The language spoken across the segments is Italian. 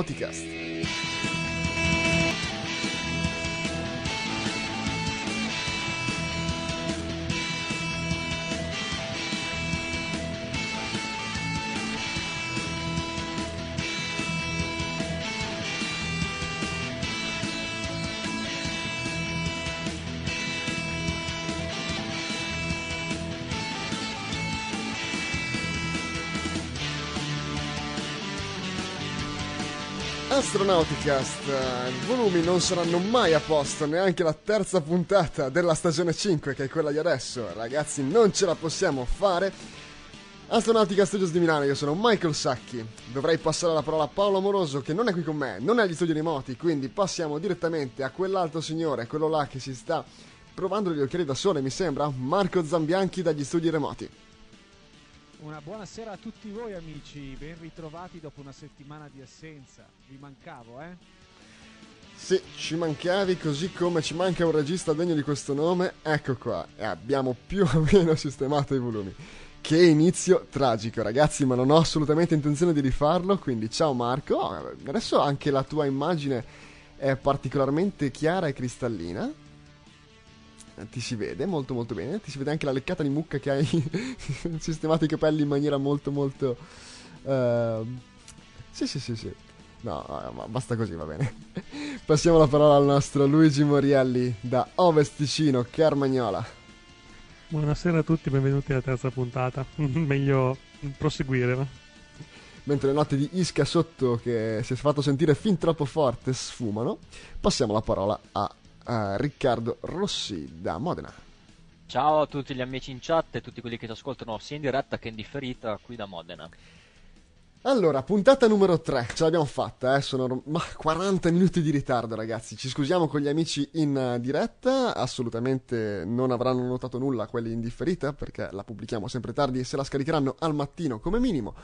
Nauticast. Astronauticast, i volumi non saranno mai a posto, neanche la terza puntata della stagione 5 che è quella di adesso, ragazzi non ce la possiamo fare. Astronautica Studios di Milano, io sono Michael Sacchi, dovrei passare la parola a Paolo Amoroso che non è qui con me, non è agli studi remoti, quindi passiamo direttamente a quell'altro signore, quello là che si sta provando gli occhiali da sole mi sembra, Marco Zambianchi dagli studi remoti. Una buona sera a tutti voi amici, ben ritrovati dopo una settimana di assenza. Vi mancavo, eh? Sì, ci mancavi così come ci manca un regista degno di questo nome, ecco qua, e abbiamo più o meno sistemato i volumi. Che inizio tragico, ragazzi, ma non ho assolutamente intenzione di rifarlo, quindi ciao Marco. Adesso anche la tua immagine è particolarmente chiara e cristallina ti si vede molto molto bene, ti si vede anche la leccata di mucca che hai sistemato i capelli in maniera molto molto... Uh, sì sì sì sì, no, ma basta così va bene. Passiamo la parola al nostro Luigi Morielli da Ovest Ticino, Carmagnola. Buonasera a tutti, benvenuti alla terza puntata, meglio proseguire. No? Mentre le note di Isca sotto, che si è fatto sentire fin troppo forte, sfumano, passiamo la parola a uh, Riccardo Rossi da Modena. Ciao a tutti gli amici in chat e tutti quelli che ci ascoltano sia in diretta che in differita qui da Modena. Allora, puntata numero 3, ce l'abbiamo fatta, eh? sono ma, 40 minuti di ritardo ragazzi, ci scusiamo con gli amici in eh, diretta, assolutamente non avranno notato nulla quelli in differita perché la pubblichiamo sempre tardi e se la scaricheranno al mattino come minimo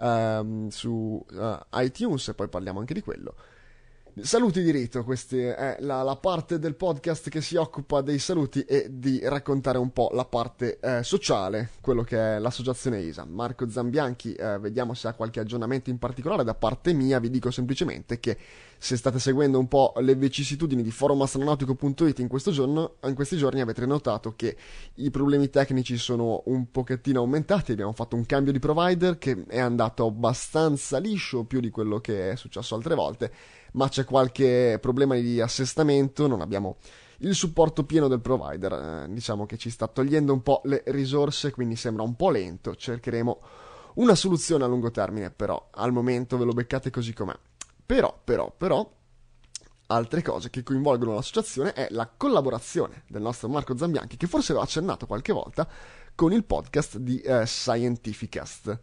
ehm, su eh, iTunes e poi parliamo anche di quello. Saluti di rito, questa è eh, la, la, parte del podcast che si occupa dei saluti e di raccontare un po' la parte eh, sociale, quello che è l'associazione ISA. Marco Zambianchi, eh, vediamo se ha qualche aggiornamento in particolare da parte mia, vi dico semplicemente che se state seguendo un po' le vicissitudini di forumastronautico.it in, giorno, in questi giorni avete notato che i problemi tecnici sono un pochettino aumentati, abbiamo fatto un cambio di provider che è andato abbastanza liscio, più di quello che è successo altre volte ma c'è qualche problema di assestamento, non abbiamo il supporto pieno del provider, eh, diciamo che ci sta togliendo un po' le risorse, quindi sembra un po' lento, cercheremo una soluzione a lungo termine, però al momento ve lo beccate così com'è. Però, però, però, altre cose che coinvolgono l'associazione è la collaborazione del nostro Marco Zambianchi, che forse l'ho accennato qualche volta, con il podcast di eh, Scientificast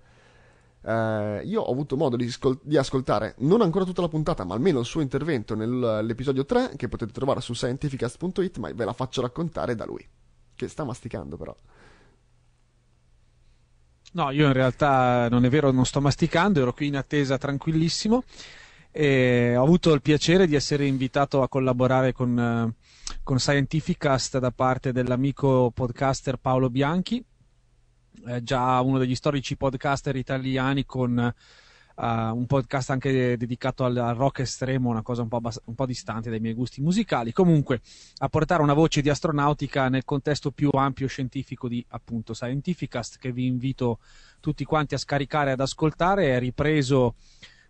eh, io ho avuto modo di, scol- di, ascoltare non ancora tutta la puntata, ma almeno il suo intervento nell'episodio 3, che potete trovare su scientificast.it, ma ve la faccio raccontare da lui, che sta masticando però. No, io in realtà non è vero, non sto masticando, ero qui in attesa tranquillissimo. E ho avuto il piacere di essere invitato a collaborare con, eh, con Scientificast da parte dell'amico podcaster Paolo Bianchi eh, già uno degli storici podcaster italiani con uh, un podcast anche dedicato al, al, rock estremo, una cosa un po, abbast- un po', distante dai miei gusti musicali. Comunque, a portare una voce di astronautica nel contesto più ampio scientifico di appunto Scientificast, che vi invito tutti quanti a scaricare e ad ascoltare, è ripreso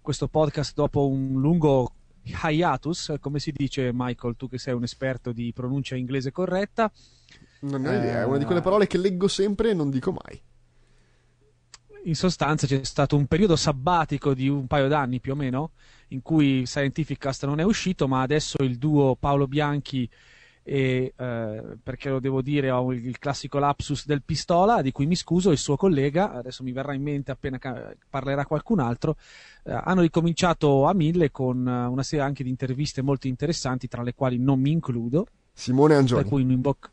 questo podcast dopo un lungo hiatus, come si dice Michael, tu che sei un esperto di pronuncia inglese corretta. Non ho idea, è una di quelle eh, parole che leggo sempre e non dico mai. In sostanza c'è stato un periodo sabbatico di un paio d'anni più o meno, in cui Scientific Cast non è uscito, ma adesso il duo Paolo Bianchi e, eh, perché lo devo dire, ho il classico lapsus del pistola, di cui mi scuso, il suo collega, adesso mi verrà in mente appena ca- parlerà qualcun altro, eh, hanno ricominciato a mille con eh, una serie anche di interviste molto interessanti, tra le quali non mi includo. Simone Angioni. Per cui in bocca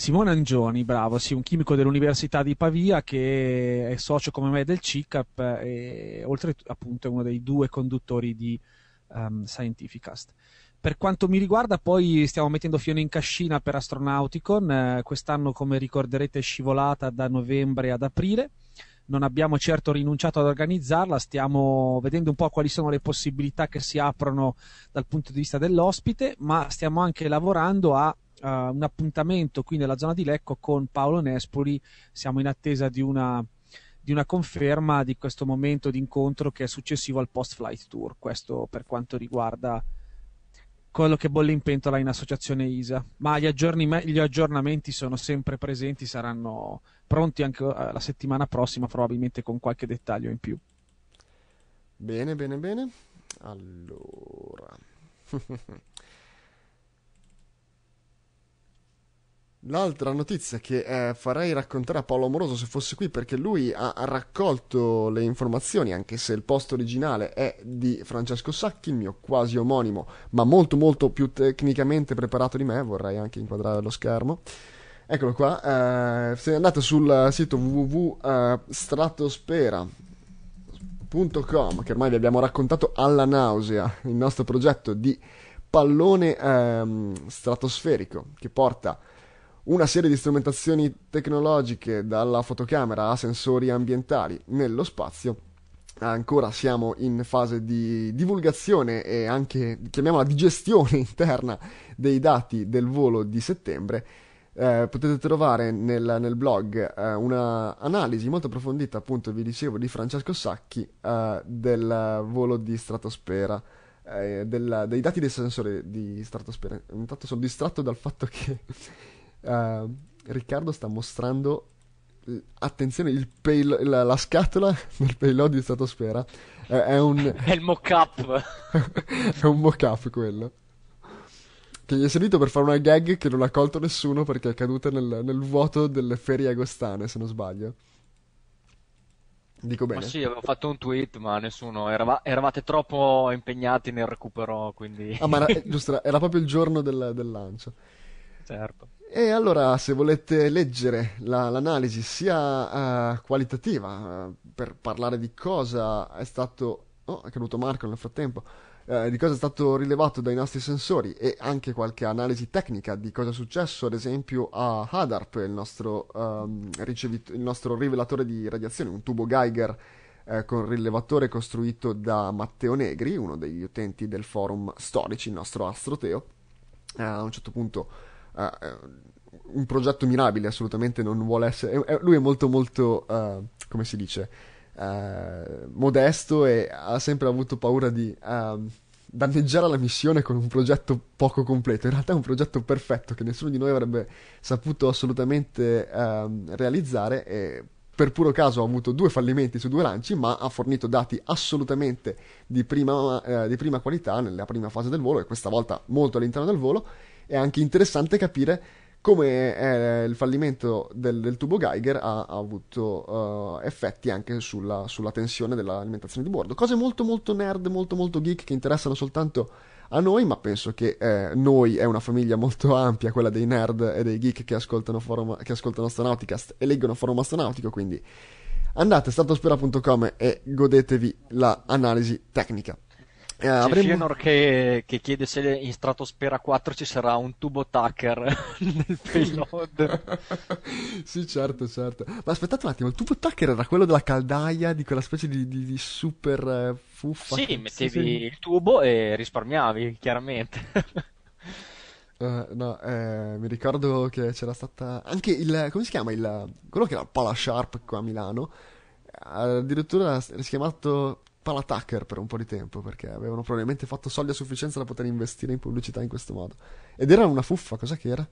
Simone Angioni, bravo, sì, un chimico dell'Università di Pavia che è socio come me del CICAP e oltre appunto è uno dei due conduttori di um, Scientificast. Per quanto mi riguarda, poi stiamo mettendo fieno in cascina per Astronauticon. Eh, quest'anno, come ricorderete, è scivolata da novembre ad aprile. Non abbiamo certo rinunciato ad organizzarla, stiamo vedendo un po' quali sono le possibilità che si aprono dal punto di vista dell'ospite, ma stiamo anche lavorando a uh, un appuntamento qui nella zona di Lecco con Paolo Nespoli, siamo in attesa di una, di una conferma di questo momento di incontro che è successivo al post flight tour, questo per quanto riguarda quello che bolle in pentola in associazione ISA, ma gli, aggiorn- gli aggiornamenti sono sempre presenti, saranno pronti anche eh, la settimana prossima, probabilmente con qualche dettaglio in più. Bene, bene, bene. Allora. L'altra notizia che eh, farei raccontare a Paolo Amoroso se fosse qui, perché lui ha, raccolto le informazioni, anche se il post originale è di Francesco Sacchi, il mio quasi omonimo, ma molto molto più tecnicamente preparato di me, vorrei anche inquadrare lo schermo. Eccolo qua, eh, se andate sul sito www.stratospera.com, che ormai vi abbiamo raccontato alla nausea, il nostro progetto di pallone ehm, stratosferico che porta una serie di strumentazioni tecnologiche, dalla fotocamera a sensori ambientali nello spazio. Ancora siamo in fase di divulgazione e anche, chiamiamola, di gestione interna dei dati del volo di settembre. Eh, potete trovare nel, nel blog eh, un'analisi molto approfondita, appunto, vi dicevo, di Francesco Sacchi eh, del volo di stratosfera. Eh, della, dei dati del sensore di stratosfera. Intanto sono distratto dal fatto che Uh, Riccardo sta mostrando attenzione, pay- la, la, scatola del payload di Stratosfera è, eh, è un... è il mock-up. è un mock-up quello. Che gli è servito per fare una gag che non ha colto nessuno perché è caduta nel, nel vuoto delle ferie agostane, se non sbaglio. Dico bene. Ma sì, avevo fatto un tweet, ma nessuno. Erava, eravate troppo impegnati nel recupero, quindi... ah, ma era, giusto, era proprio il giorno del, del lancio. Certo. E allora se volete leggere la, l'analisi sia uh, qualitativa, uh, per parlare di cosa è stato... Oh, è caduto Marco nel frattempo. Uh, di cosa è stato rilevato dai nostri sensori e anche qualche analisi tecnica di cosa è successo ad esempio a Hadarp, il nostro, um, ehm, ricevito, il nostro rivelatore di radiazione, un tubo Geiger con rilevatore costruito da Matteo Negri, uno degli utenti del forum storici, il nostro astroteo. Uh, a un certo punto Ah, eh, un progetto mirabile, assolutamente non vuole essere... È, lui è molto molto, eh, come si dice, eh, modesto e ha sempre avuto paura di ehm, danneggiare la missione con un progetto poco completo. In realtà è un progetto perfetto che nessuno di noi avrebbe saputo assolutamente ehm, realizzare e per puro caso ha avuto due fallimenti su due lanci, ma ha fornito dati assolutamente di prima, eh, di prima qualità nella prima fase del volo e questa volta molto all'interno del volo è anche interessante capire come eh, il fallimento del, del, tubo Geiger ha, ha avuto uh, effetti anche sulla, sulla, tensione dell'alimentazione di bordo. Cose molto molto nerd, molto molto geek che interessano soltanto a noi, ma penso che eh, noi è una famiglia molto ampia, quella dei nerd e dei geek che ascoltano, forum, che ascoltano Astronauticast e leggono Forum Astronautico, quindi andate a statospera.com e godetevi l'analisi la tecnica. Eh, avremo... Fienor che, che, chiede se in Stratosfera 4 ci sarà un tubo Tucker nel payload. sì, certo, certo. Ma aspettate un attimo, il tubo Tucker era quello della caldaia, di quella specie di, di, di super eh, fuffa? Sì, mettevi sì. il tubo e risparmiavi, chiaramente. Uh, no, eh, mi ricordo che c'era stata anche il. come si chiama? Il, quello che era il Pala Sharp qua a Milano. Addirittura si è chiamato palatacker per un po' di tempo perché avevano probabilmente fatto soldi a sufficienza da poter investire in pubblicità in questo modo. Ed era una fuffa, cosa che era?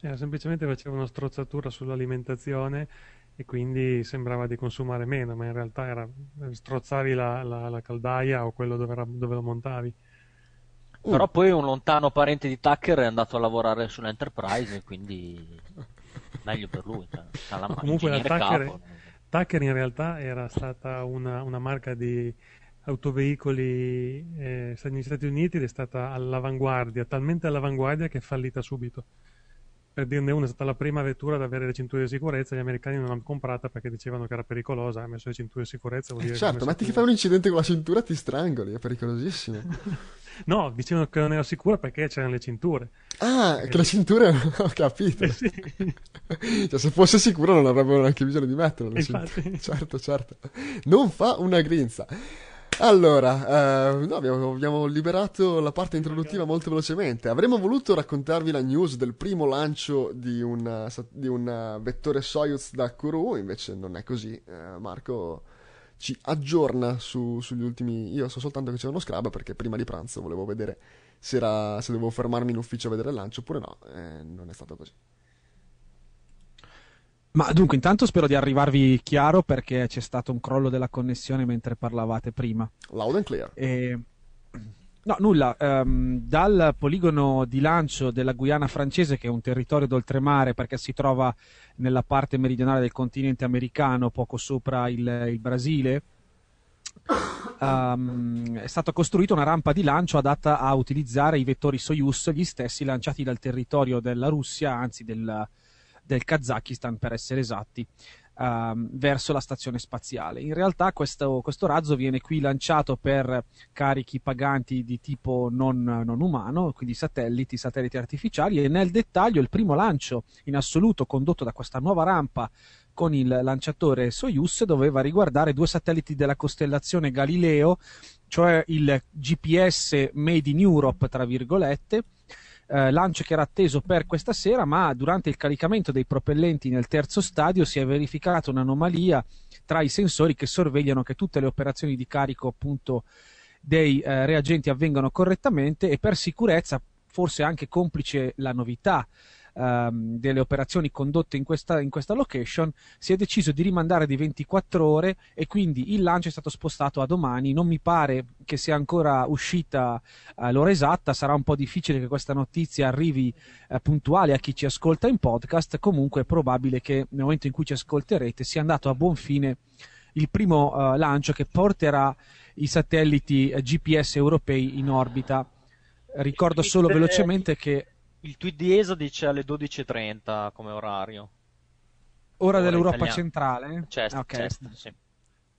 Era semplicemente faceva una strozzatura sull'alimentazione e quindi sembrava di consumare meno, ma in realtà era strozzavi la, la, la caldaia o quello dove, era, dove lo montavi. Uh. Però poi un lontano parente di Tucker è andato a lavorare sull'Enterprise, e quindi meglio per lui. Cioè, comunque la Tucker, capo, Tucker in realtà era stata una, una marca di autoveicoli eh, negli Stati Uniti ed è stata all'avanguardia, talmente all'avanguardia che è fallita subito. Per dirne una, è stata la prima vettura ad avere le cinture di sicurezza. Gli americani non l'hanno comprata perché dicevano che era pericolosa. Ha messo le cinture di sicurezza. Vuol eh, dire eh certo, ma ti fai un incidente con la cintura ti strangoli, è pericolosissimo. no, dicevano che non era sicura perché c'erano le cinture. Ah, e eh, che lì... le cinture ho capito. Eh sì. cioè, se fosse sicura non avrebbero neanche bisogno di metterle. Certo, certo. Non fa una grinza. Allora, eh, no, abbiamo, abbiamo, liberato la parte introduttiva molto velocemente. Avremmo voluto raccontarvi la news del primo lancio di un eh, eh, vettore Soyuz da Kourou, invece non è così. Eh, Marco ci aggiorna su, sugli ultimi... Io so soltanto che c'è uno scrub perché prima di pranzo volevo vedere se, era, se dovevo fermarmi in ufficio a vedere il lancio oppure no. Eh, non è stato così. Ma dunque, intanto spero di arrivarvi chiaro perché c'è stato un crollo della connessione mentre parlavate prima. Loud and clear. E... No, nulla. Um, dal poligono di lancio della Guyana francese, che è un territorio d'oltremare perché si trova nella parte meridionale del continente americano, poco sopra il, il Brasile, um, è stata costruita una rampa di lancio adatta a utilizzare i vettori Soyuz, gli stessi lanciati dal territorio della Russia, anzi del, uh, del Kazakistan per essere esatti, ehm, verso la stazione spaziale. In realtà questo, questo, razzo viene qui lanciato per carichi paganti di tipo non, non umano, quindi satelliti, satelliti artificiali e nel dettaglio il primo lancio in assoluto condotto da questa nuova rampa con il lanciatore Soyuz doveva riguardare due satelliti della costellazione Galileo, cioè il GPS made in Europe, tra virgolette, eh, lancio che era atteso per questa sera, ma durante il caricamento dei propellenti nel terzo stadio si è verificata un'anomalia tra i sensori che sorvegliano che tutte le operazioni di carico appunto dei eh, reagenti avvengano correttamente e per sicurezza, forse anche complice la novità ehm, delle operazioni condotte in questa, in questa location, si è deciso di rimandare di 24 ore e quindi il lancio è stato spostato a domani. Non mi pare che sia ancora uscita eh, l'ora esatta, sarà un po' difficile che questa notizia arrivi eh, puntuale a chi ci ascolta in podcast, comunque è probabile che nel momento in cui ci ascolterete sia andato a buon fine il primo eh, lancio che porterà i satelliti eh, GPS europei in orbita. Ricordo solo velocemente che il tweet di ESA dice alle 12.30 come orario. Ora, ora dell'Europa italiana. centrale? Cest, ah, okay. Cest, sì.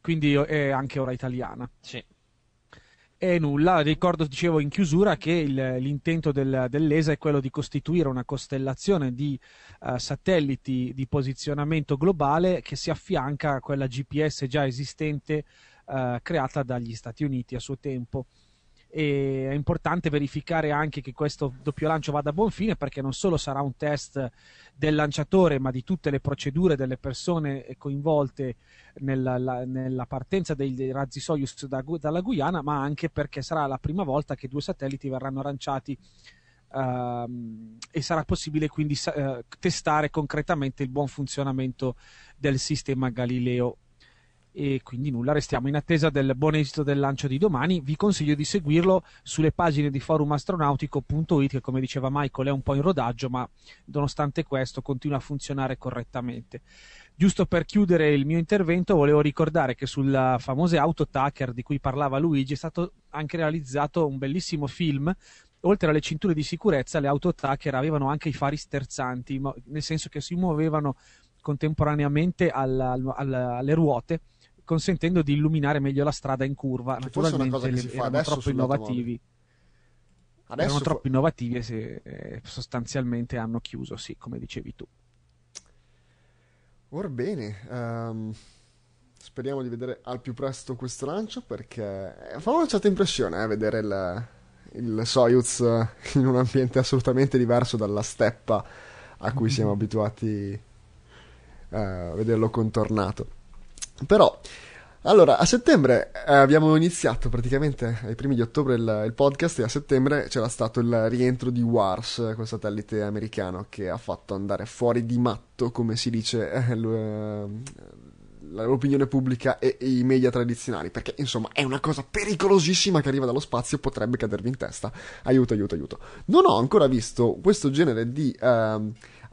Quindi è anche ora italiana. Sì. E nulla, ricordo, dicevo in chiusura, che il, l'intento del, dell'ESA è quello di costituire una costellazione di uh, satelliti di posizionamento globale che si affianca a quella GPS già esistente uh, creata dagli Stati Uniti a suo tempo e è importante verificare anche che questo doppio lancio vada a buon fine perché non solo sarà un test del lanciatore ma di tutte le procedure delle persone coinvolte nella, la, nella partenza dei, dei, razzi Soyuz da, dalla Guyana ma anche perché sarà la prima volta che due satelliti verranno lanciati Uh, e sarà possibile quindi uh, testare concretamente il buon funzionamento del sistema Galileo e quindi nulla, restiamo in attesa del buon esito del lancio di domani. Vi consiglio di seguirlo sulle pagine di forumastronautico.it che come diceva Michael è un po' in rodaggio, ma nonostante questo continua a funzionare correttamente. Giusto per chiudere il mio intervento, volevo ricordare che sulla famosa Autotacker di cui parlava Luigi è stato anche realizzato un bellissimo film oltre alle cinture di sicurezza, le auto tracker avevano anche i fari sterzanti, nel senso che si muovevano contemporaneamente alla, alla, alle ruote consentendo di illuminare meglio la strada in curva. Che Naturalmente le, erano troppo innovativi. Adesso erano troppo innovativi e se, eh, sostanzialmente hanno chiuso, sì, come dicevi tu. Orbene, um, ehm, speriamo di vedere al più presto questo lancio perché fa una certa impressione eh, vedere il, il Soyuz eh, in un ambiente assolutamente diverso dalla steppa a cui siamo abituati a uh, eh, vederlo contornato. Però, allora, a settembre eh, abbiamo iniziato praticamente ai primi di ottobre il, il, podcast e a settembre c'era stato il rientro di Wars, quel satellite americano che ha fatto andare fuori di matto, come si dice, eh, l'opinione ehm, pubblica e, i media tradizionali, perché insomma è una cosa pericolosissima che arriva dallo spazio, potrebbe cadervi in testa. Aiuto, aiuto, aiuto. Non ho ancora visto questo genere di... Eh,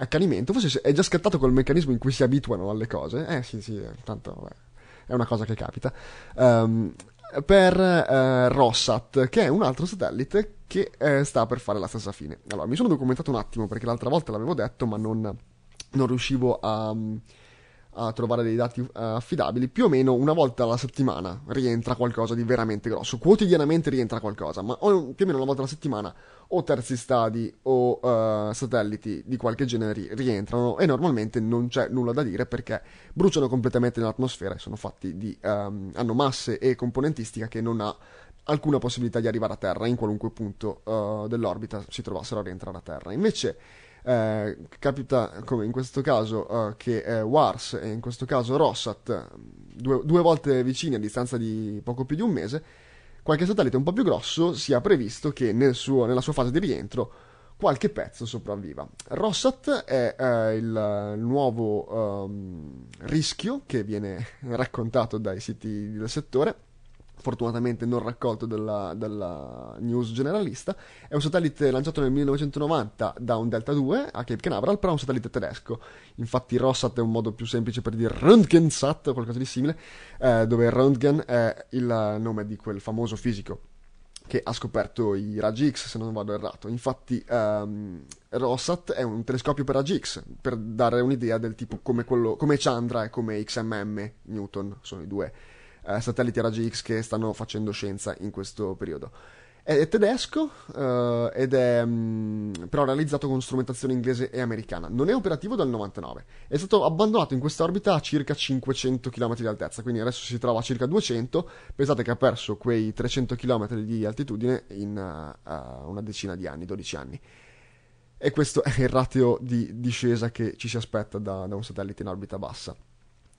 accanimento, forse è già scattato quel meccanismo in cui si abituano alle cose, eh sì sì, eh, tanto eh, è una cosa che capita, um, per eh, Rossat, che è un altro satellite che eh, sta per fare la stessa fine. Allora, mi sono documentato un attimo perché l'altra volta l'avevo detto, ma non, non riuscivo a a trovare dei dati uh, affidabili, più o meno una volta alla settimana rientra qualcosa di veramente grosso. Quotidianamente rientra qualcosa, ma più o meno una volta alla settimana o terzi stadi o uh, satelliti di qualche genere rientrano e normalmente non c'è nulla da dire perché bruciano completamente nell'atmosfera e sono fatti di um, ehm, hanno masse e componentistica che non ha alcuna possibilità di arrivare a terra in qualunque punto uh, dell'orbita si trovassero a rientrare a terra. Invece eh, capita come in questo caso eh, che eh, Wars e in questo caso Rossat, due, due volte vicini a distanza di poco più di un mese, qualche satellite un po' più grosso sia previsto che nel suo, nella sua fase di rientro qualche pezzo sopravviva. Rossat è eh, il nuovo eh, rischio che viene raccontato dai siti del settore fortunatamente non raccolto dalla, dalla news generalista, è un satellite lanciato nel 1990 da un Delta 2 a Cape Canaveral, però è un satellite tedesco. Infatti Rossat è un modo più semplice per dire Röntgensat o qualcosa di simile, eh, dove Röntgen è il nome di quel famoso fisico che ha scoperto i raggi X, se non vado errato. Infatti, um, Rossat è un telescopio per raggi X, per dare un'idea del tipo come, quello, come Chandra e come XMM Newton, sono i due eh, satelliti a raggi X che stanno facendo scienza in questo periodo. È tedesco eh, ed è mh, mm, però realizzato con strumentazione inglese e americana. Non è operativo dal 99. È stato abbandonato in questa orbita a circa 500 km di altezza, quindi adesso si trova a circa 200. Pensate che ha perso quei 300 km di altitudine in uh, una decina di anni, 12 anni. E questo è il ratio di discesa che ci si aspetta da, da un satellite in orbita bassa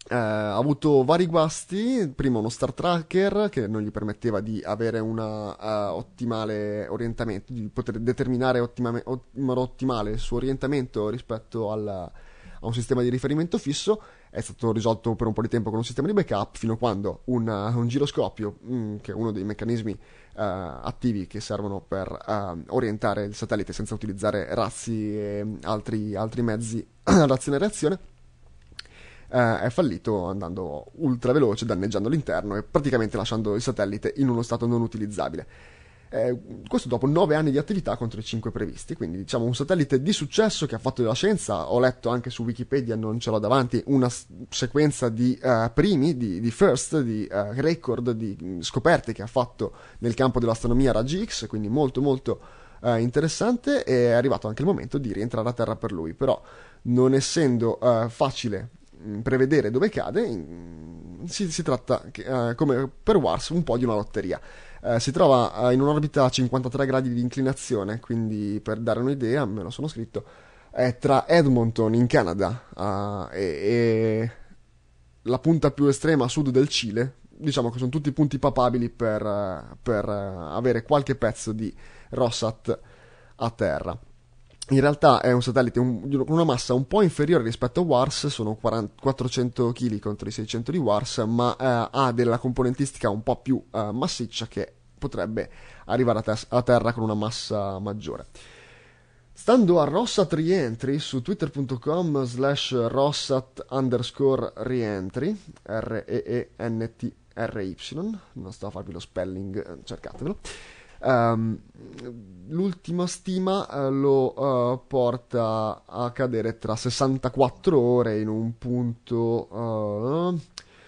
eh, ha avuto vari guasti, prima uno star tracker che non gli permetteva di avere un uh, eh, ottimale orientamento, di poter determinare in modo ottimale il suo orientamento rispetto alla, a un sistema di riferimento fisso, è stato risolto per un po' di tempo con un sistema di backup, fino a quando una, eh, un giroscopio, mh, mm, che è uno dei meccanismi uh, attivi che servono per uh, orientare il satellite senza utilizzare razzi e altri, altri mezzi ad azione e reazione, eh, è fallito andando ultraveloce, danneggiando l'interno e praticamente lasciando il satellite in uno stato non utilizzabile. Eh, questo dopo nove anni di attività contro i cinque previsti, quindi diciamo un satellite di successo che ha fatto della scienza, ho letto anche su Wikipedia, non ce l'ho davanti, una s- sequenza di uh, primi, di, di, first, di uh, record, di mm, scoperte che ha fatto nel campo dell'astronomia raggi X, quindi molto molto uh, interessante e è arrivato anche il momento di rientrare a terra per lui, però non essendo facile Mm, prevedere dove cade, si, si tratta, eh, come per Wars, un po' di una lotteria. Eh, si trova eh, in un'orbita a 53 gradi di inclinazione, quindi per dare un'idea, me lo sono scritto, è tra Edmonton in Canada eh, e, e, la punta più estrema a sud del Cile. Diciamo che sono tutti punti papabili per, eh, per eh, avere qualche pezzo di Rossat a terra in realtà è un satellite, un, una massa un po' inferiore rispetto a Wars, sono 40, 400 kg contro i 600 di Wars, ma eh, ha della componentistica un po' più eh, massiccia che potrebbe arrivare a, te- a, terra con una massa maggiore. Stando a Rossat Rientri su twitter.com slash rossat underscore rientri, R-E-E-N-T-R-Y, non sto a farvi lo spelling, eh, cercatevelo. Um, ehm, l'ultima stima uh, lo uh, porta a cadere tra 64 ore in un punto uh,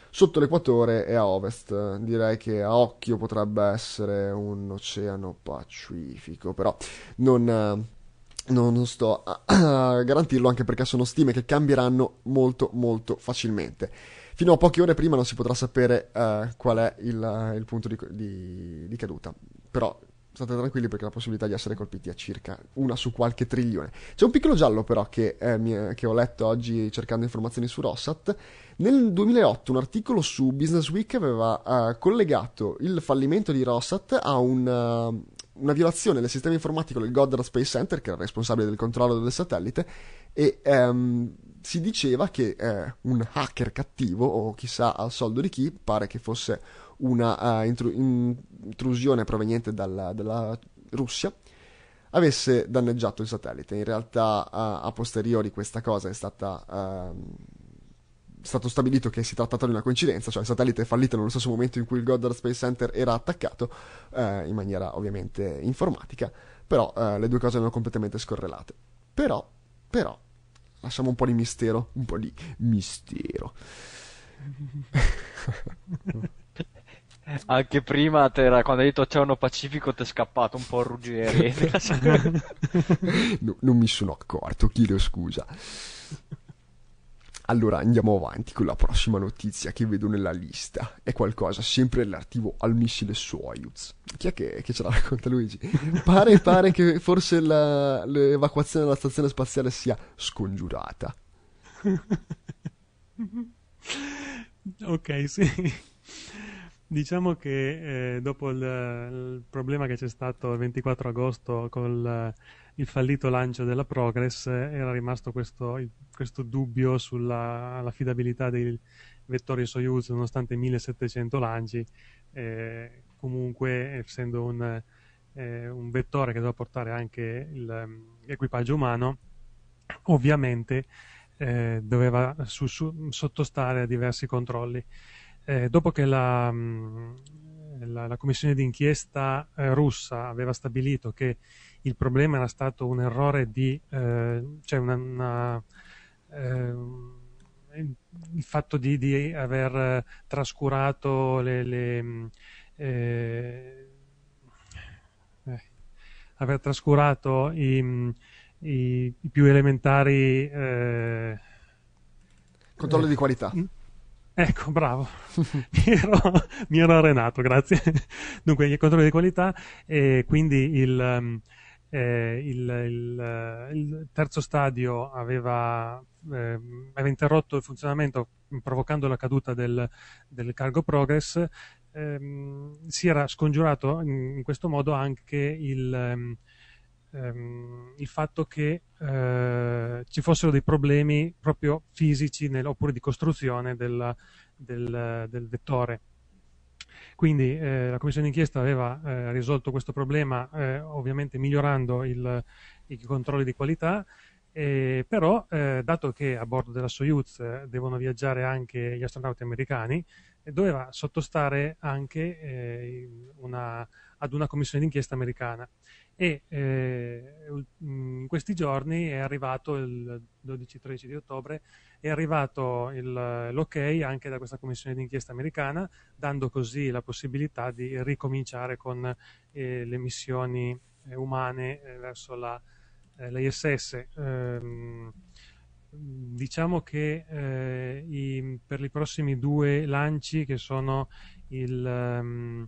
sotto l'equatore e a ovest. Direi che a occhio potrebbe essere un oceano pacifico, però non non sto a garantirlo anche perché sono stime che cambieranno molto molto facilmente. Fino a poche ore prima non si potrà sapere eh, qual è il, il punto di, di, di caduta però state tranquilli perché la possibilità di essere colpiti è circa una su qualche trilione. C'è un piccolo giallo però che, eh, che ho letto oggi cercando informazioni su Rossat. Nel 2008 un articolo su Business Week aveva eh, collegato il fallimento di Rossat a un, uh, una violazione del sistema informatico del Goddard Space Center, che era responsabile del controllo del satellite, e ehm, si diceva che eh, un hacker cattivo, o chissà al soldo di chi, pare che fosse una uh, intru- intrusione proveniente dalla, dalla, Russia avesse danneggiato il satellite. In realtà uh, a posteriori questa cosa è stata... Uh, stato stabilito che si trattava di una coincidenza, cioè il satellite è fallito nello stesso momento in cui il Goddard Space Center era attaccato, eh, in maniera ovviamente informatica, però eh, le due cose erano completamente scorrelate. Però, però, lasciamo un po' di mistero, un po' di mistero. Eh, anche prima era, quando hai detto Oceano Pacifico ti è scappato un po' il ruggere. no, non mi sono accorto, chiedo scusa. Allora andiamo avanti con la prossima notizia che vedo nella lista. È qualcosa sempre relativo al missile Soyuz. Chi è che, che ce la racconta Luigi? Pare, pare che forse la, l'evacuazione della stazione spaziale sia scongiurata. ok, sì. Diciamo che eh, dopo il, il, problema che c'è stato il 24 agosto con eh, il fallito lancio della Progress, eh, era rimasto questo, questo dubbio sull'affidabilità dei vettori Soyuz nonostante 1700 lanci, eh, comunque essendo un, eh, un, vettore che doveva portare anche l'equipaggio mm, umano, ovviamente eh, doveva su, su, sottostare a diversi controlli eh, dopo che la, mm, la, la commissione d'inchiesta eh, russa aveva stabilito che il problema era stato un errore di, eh, cioè una, una, eh, il fatto di, di aver eh, trascurato le, le mm, eh, aver trascurato i, mm, i, i più elementari eh, controlli eh, di qualità. Ecco, bravo. mi ero, mi ero arenato, grazie. Dunque, i controlli di qualità e quindi il, ehm, eh, il, il, eh, il terzo stadio aveva, eh, aveva, interrotto il funzionamento provocando la caduta del, del cargo Progress. Eh, si era scongiurato in, in questo modo anche il ehm, ehm, il fatto che eh, ci fossero dei problemi proprio fisici nel, oppure di costruzione del, del, del vettore. Quindi eh, la commissione d'inchiesta aveva eh, risolto questo problema eh, ovviamente migliorando il, i controlli di qualità, però eh, dato che a bordo della Soyuz eh, devono viaggiare anche gli astronauti americani, doveva sottostare anche una ad una commissione d'inchiesta americana e eh, mm, in questi giorni è arrivato il 12-13 di ottobre è arrivato il, l'ok anche da questa commissione d'inchiesta americana dando così la possibilità di ricominciare con eh, le missioni eh, umane eh, verso la, eh, l'ISS ehm, diciamo che eh, i, per i prossimi due lanci che sono il um,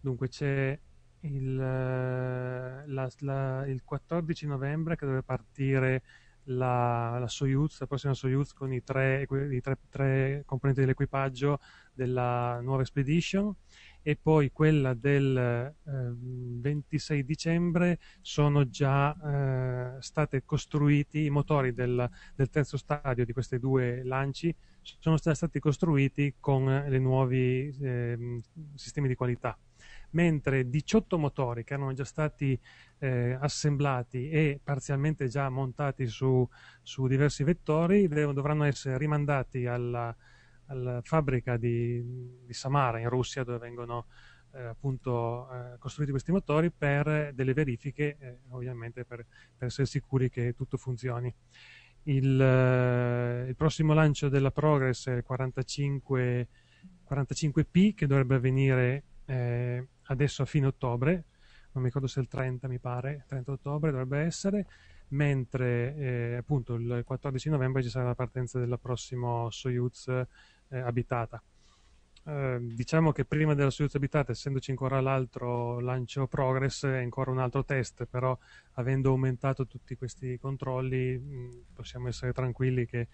dunque c'è il, eh, la, la, il 14 novembre che doveva partire la, la, Soyuz, la prossima Soyuz con i, tre, i tre, tre, componenti dell'equipaggio della nuova Expedition e poi quella del eh, 26 dicembre sono già eh, stati costruiti i motori del, del, terzo stadio di questi due lanci sono stati costruiti con i nuovi eh, sistemi di qualità mentre 18 motori che erano già stati eh, assemblati e parzialmente già montati su, su diversi vettori dev- dovranno essere rimandati alla, alla fabbrica di, di, Samara in Russia dove vengono eh, appunto eh, costruiti questi motori per delle verifiche eh, ovviamente per, per essere sicuri che tutto funzioni. Il, eh, il, prossimo lancio della Progress è il 45, 45P che dovrebbe avvenire eh, adesso a fine ottobre, non mi ricordo se il 30 mi pare, 30 ottobre dovrebbe essere, mentre eh, appunto il 14 novembre ci sarà la partenza della prossima Soyuz eh, abitata. Eh, diciamo che prima della Soyuz abitata, essendoci ancora l'altro lancio Progress è ancora un altro test, però avendo aumentato tutti questi controlli mh, mm, possiamo essere tranquilli che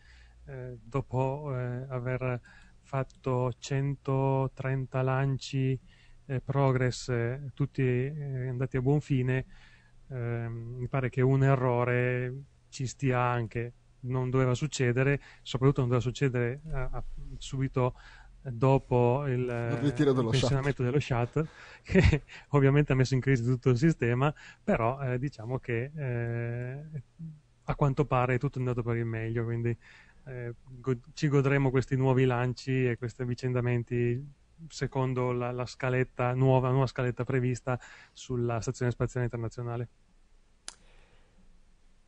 eh, dopo eh, aver fatto 130 lanci eh, Progress, eh, tutti eh, andati a buon fine, ehm, mi pare che un errore ci stia anche, non doveva succedere, soprattutto non doveva succedere a, eh, a, subito eh, dopo il, il pensionamento dello Shat che ovviamente ha messo in crisi tutto il sistema però eh, diciamo che eh, a quanto pare è tutto andato per il meglio quindi eh, go- ci godremo questi nuovi lanci e questi avvicendamenti secondo la, la scaletta nuova, nuova scaletta prevista sulla Stazione Spaziale Internazionale.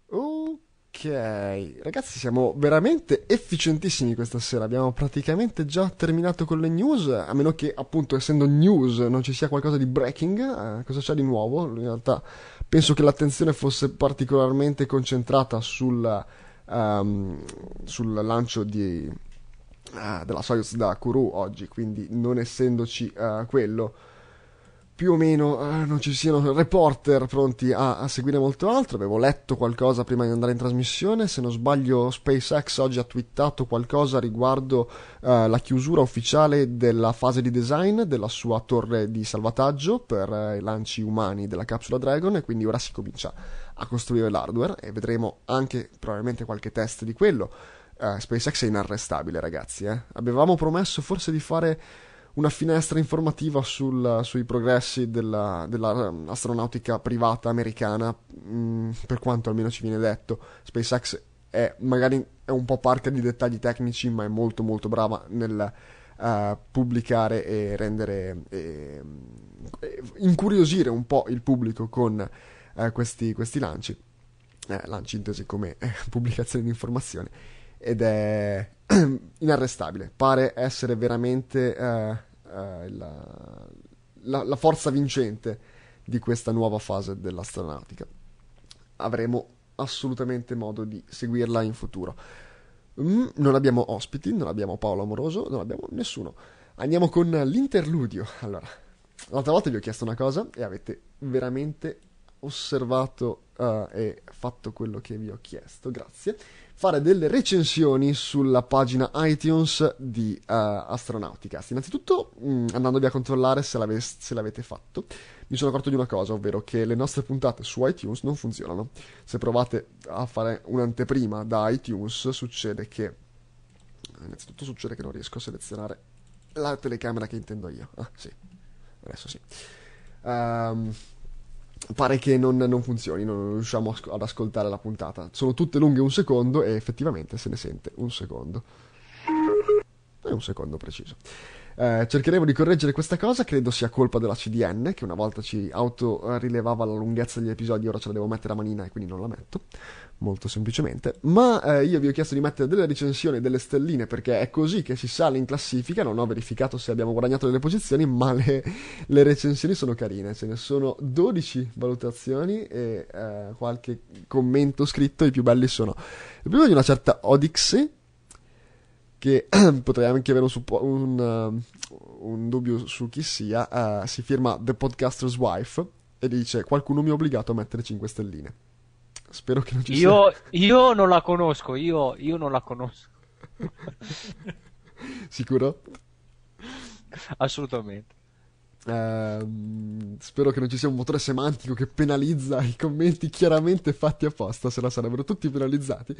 Ok, ragazzi, siamo veramente efficientissimi questa sera. Abbiamo praticamente già terminato con le news. A meno che, appunto, essendo news, non ci sia qualcosa di breaking. Eh, cosa c'è di nuovo? In realtà, penso che l'attenzione fosse particolarmente concentrata sul, um, sul lancio di Ah, della Soyuz da Kourou oggi, quindi non essendoci uh, quello più o meno uh, non ci siano reporter pronti a, a, seguire molto altro. Avevo letto qualcosa prima di andare in trasmissione. Se non sbaglio, SpaceX oggi ha twittato qualcosa riguardo uh, la chiusura ufficiale della fase di design della sua torre di salvataggio per uh, i lanci umani della capsula Dragon. E quindi ora si comincia a costruire l'hardware e vedremo anche probabilmente qualche test di quello eh, SpaceX è inarrestabile, ragazzi. Eh? Avevamo promesso forse di fare una finestra informativa sul, sui progressi della, dell'astronautica um, privata americana, mh, mm, per quanto almeno ci viene detto. SpaceX è magari è un po' parca di dettagli tecnici, ma è molto molto brava nel uh, pubblicare e rendere e, e incuriosire un po' il pubblico con uh, questi, questi lanci. Eh, lanci intesi come eh, pubblicazione di informazioni ed è inarrestabile. Pare essere veramente uh, eh, uh, eh, la, la, la, forza vincente di questa nuova fase dell'astronautica. Avremo assolutamente modo di seguirla in futuro. Mm, non abbiamo ospiti, non abbiamo Paolo Amoroso, non abbiamo nessuno. Andiamo con l'interludio. Allora, l'altra volta vi ho chiesto una cosa e avete veramente osservato uh, e fatto quello che vi ho chiesto. Grazie fare delle recensioni sulla pagina iTunes di uh, Astronauticast. Innanzitutto, mh, mm, andandovi a controllare se, l'ave- se l'avete fatto, mi sono accorto di una cosa, ovvero che le nostre puntate su iTunes non funzionano. Se provate a fare un'anteprima da iTunes, succede che... Innanzitutto succede che non riesco a selezionare la telecamera che intendo io. Ah, sì. Adesso sì. Um, pare che non, non funzioni, non riusciamo ad ascoltare la puntata. Sono tutte lunghe un secondo e effettivamente se ne sente un secondo e un secondo preciso. Eh, cercheremo di correggere questa cosa, credo sia colpa della CDN che una volta ci autorilevava la lunghezza degli episodi, ora ce la devo mettere a manina e quindi non la metto, molto semplicemente. Ma eh, io vi ho chiesto di mettere delle recensioni e delle stelline perché è così che si sale in classifica, non ho verificato se abbiamo guadagnato delle posizioni, ma le, le recensioni sono carine, ce ne sono 12 valutazioni e eh, qualche commento scritto, i più belli sono il primo di una certa Odixie che potrei anche avere un, suppo- un, uh, un dubbio su chi sia, uh, si firma The Podcaster's Wife e dice qualcuno mi ha obbligato a mettere 5 stelline. Spero che non ci io, sia. Io non la conosco, io, io non la conosco. Sicuro? Assolutamente. Eh, spero che non ci sia un motore semantico che penalizza i commenti chiaramente fatti apposta, se no sarebbero tutti penalizzati.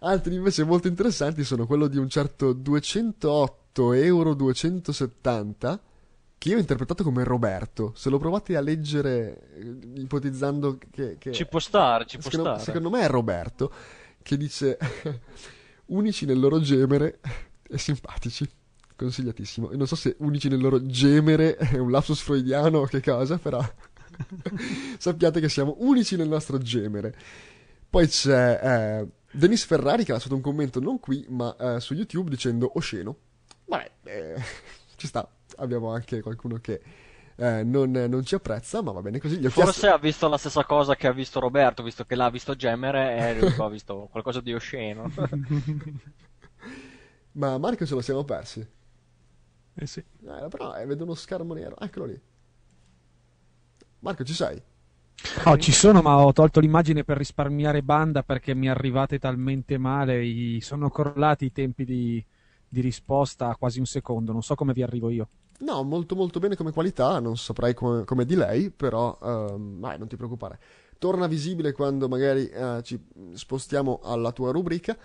Altri invece molto interessanti sono quello di un certo 208 euro 270 che io ho interpretato come Roberto. Se lo provate a leggere eh, ipotizzando che, che ci può stare, ci può stare. Secondo me è Roberto che dice unici nel loro gemere e simpatici. Consigliatissimo. E non so se unici nel loro gemere è un lapsus freudiano o che cosa, però sappiate che siamo unici nel nostro gemere. Poi c'è eh, Denis Ferrari che ha lasciato un commento non qui, ma eh, su YouTube dicendo osceno. Oh, Vabbè, eh, ci sta. Abbiamo anche qualcuno che eh, non, non, ci apprezza, ma va bene così. Forse chiesto... ha visto la stessa cosa che ha visto Roberto, visto che l'ha visto gemere e ha visto qualcosa di osceno. ma Marco ce lo siamo persi. Eh sì. Eh, però eh, vedo uno schermo nero. Eccolo lì. Marco, ci sei? No, ci sono, ma ho tolto l'immagine per risparmiare banda perché mi arrivate talmente male. I... Sono crollati i tempi di... di risposta a quasi un secondo. Non so come vi arrivo io. No, molto molto bene come qualità, non saprei come, come di lei, però um, vai, non ti preoccupare. Torna visibile quando magari uh, ci spostiamo alla tua rubrica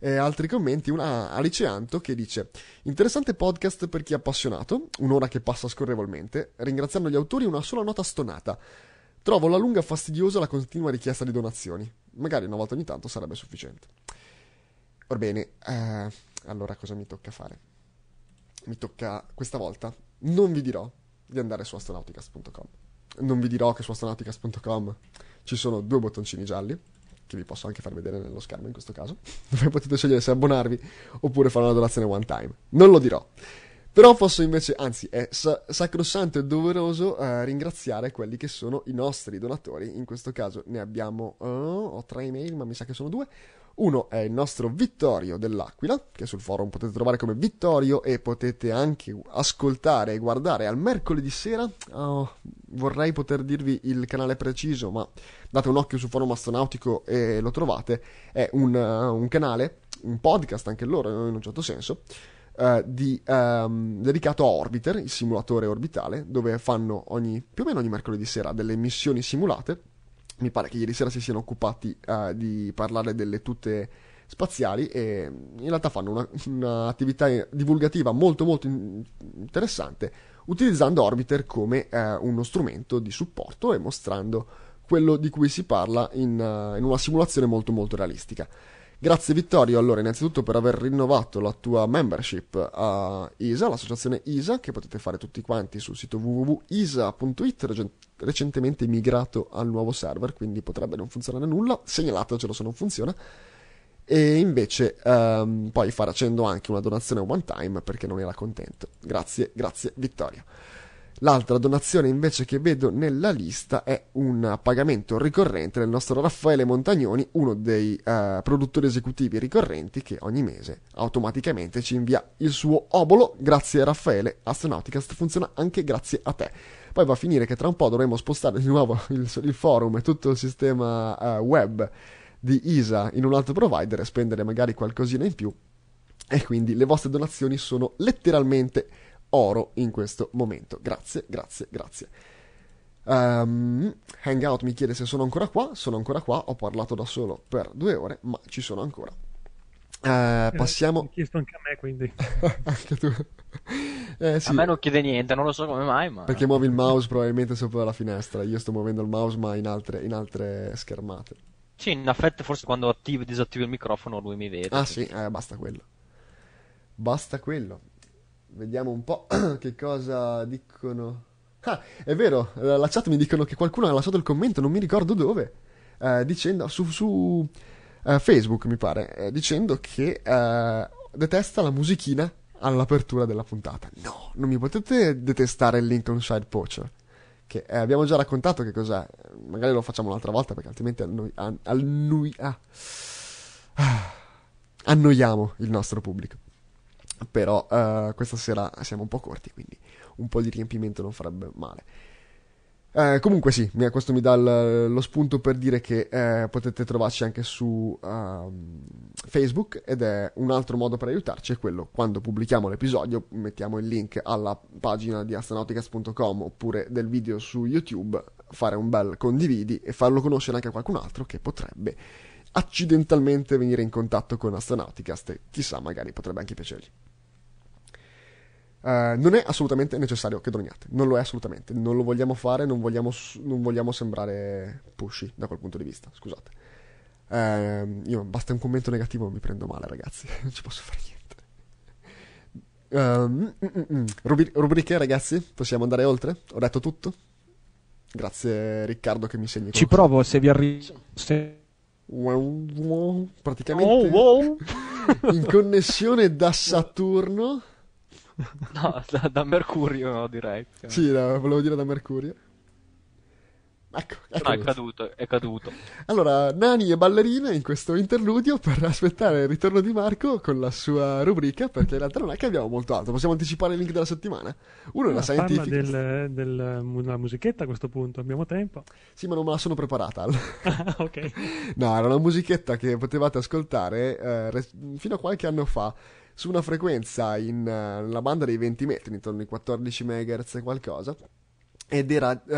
eh, altri commenti, una Alice Anto che dice interessante podcast per chi è appassionato, un'ora che passa scorrevolmente, ringraziando gli autori una sola nota stonata. Trovo la lunga fastidiosa la continua richiesta di donazioni. Magari una volta ogni tanto sarebbe sufficiente. Orbene, eh, allora cosa mi tocca fare? Mi tocca questa volta non vi dirò di andare su astronauticas.com. Non vi dirò che su astronauticas.com ci sono due bottoncini gialli che vi posso anche far vedere nello schermo in questo caso, dove potete scegliere se abbonarvi oppure fare una donazione one time. Non lo dirò. Però posso invece, anzi è sacrosanto e doveroso eh, ringraziare quelli che sono i nostri donatori, in questo caso ne abbiamo, oh, ho tre email ma mi sa che sono due, uno è il nostro Vittorio dell'Aquila, che sul forum potete trovare come Vittorio e potete anche ascoltare e guardare al mercoledì sera. Oh, vorrei poter dirvi il canale preciso, ma date un occhio sul forum astronautico e lo trovate. È un, uh, un canale, un podcast anche loro in un certo senso. Uh, di, um, dedicato a Orbiter, il simulatore orbitale, dove fanno ogni, più o meno ogni mercoledì sera delle missioni simulate mi pare che ieri sera si siano occupati uh, di parlare delle tute spaziali e in realtà fanno un'attività divulgativa molto molto in- interessante utilizzando Orbiter come uh, uno strumento di supporto e mostrando quello di cui si parla in, uh, in una simulazione molto molto realistica. Grazie Vittorio, allora innanzitutto per aver rinnovato la tua membership a ISA, l'associazione ISA, che potete fare tutti quanti sul sito www.isa.it, recentemente migrato al nuovo server, quindi potrebbe non funzionare nulla, segnalatecelo se non funziona. E invece um, poi far facendo anche una donazione one time perché non era contento. Grazie, grazie Vittorio. L'altra donazione invece che vedo nella lista è un pagamento ricorrente del nostro Raffaele Montagnoni, uno dei eh, produttori esecutivi ricorrenti che ogni mese automaticamente ci invia il suo obolo. Grazie Raffaele, Astronauticast funziona anche grazie a te. Poi va a finire che tra un po' dovremo spostare di nuovo il, il forum e tutto il sistema eh, web di ISA in un altro provider e spendere magari qualcosina in più. E quindi le vostre donazioni sono letteralmente oro in questo momento. Grazie, grazie, grazie. Um, Hangout mi chiede se sono ancora qua. Sono ancora qua. Ho parlato da solo per due ore, ma ci sono ancora. Uh, passiamo. Eh, chiesto anche a me, quindi. anche tu. Eh, sì. A me non chiede niente, non lo so come mai. Ma... Perché muovi il mouse probabilmente sopra la finestra. Io sto muovendo il mouse, ma in altre, in altre schermate. Sì, in effetti, forse quando attivo e disattivo il microfono lui mi vede. Ah, sì, eh, basta quello. Basta quello. Vediamo un po' che cosa dicono. Ah, è vero, la chat mi dicono che qualcuno ha lasciato il commento, non mi ricordo dove, eh, dicendo su, su eh, Facebook, mi pare, eh, dicendo che eh, detesta la musichina all'apertura della puntata. No, non mi potete detestare il Side Poacher, che eh, abbiamo già raccontato che cos'è. Magari lo facciamo un'altra volta perché altrimenti annoi- annoi- ah. Ah. annoiamo il nostro pubblico però uh, questa sera siamo un po' corti, quindi un po' di riempimento non farebbe male. Uh, comunque sì, questo mi dà l- lo spunto per dire che uh, potete trovarci anche su ehm, Facebook ed è un altro modo per aiutarci, è quello quando pubblichiamo l'episodio mettiamo il link alla pagina di astronauticas.com oppure del video su YouTube, fare un bel condividi e farlo conoscere anche a qualcun altro che potrebbe accidentalmente venire in contatto con Astronauticast, chissà magari potrebbe anche piacergli. Uh, non è assolutamente necessario che droniate, non lo è assolutamente, non lo vogliamo fare, non vogliamo, non vogliamo sembrare pushy da quel punto di vista, scusate. Uh, io basta un commento negativo mi prendo male ragazzi, non ci posso fare niente. Uh, rubriche ragazzi, possiamo andare oltre? Ho detto tutto? Grazie Riccardo che mi segni. Ci provo se vi arrivo. Se... Praticamente oh, in connessione da Saturno no, da, da Mercurio no, direi. Sì, no, volevo dire da Mercurio. Ecco, ecco no, è caduto, è caduto. Allora, nani e ballerine in questo interludio per aspettare il ritorno di Marco con la sua rubrica, perché in realtà non è che abbiamo molto altro. Possiamo anticipare il link della settimana. Uno è la scientific. Ah, parla del, del, della musichetta a questo punto, abbiamo tempo. Sì, ma non me la sono preparata. Ah, ok. No, era una musichetta che potevate ascoltare eh, fino a qualche anno fa su una frequenza in uh, eh, una banda dei 20 metri, intorno ai 14 MHz qualcosa. Ed era uh,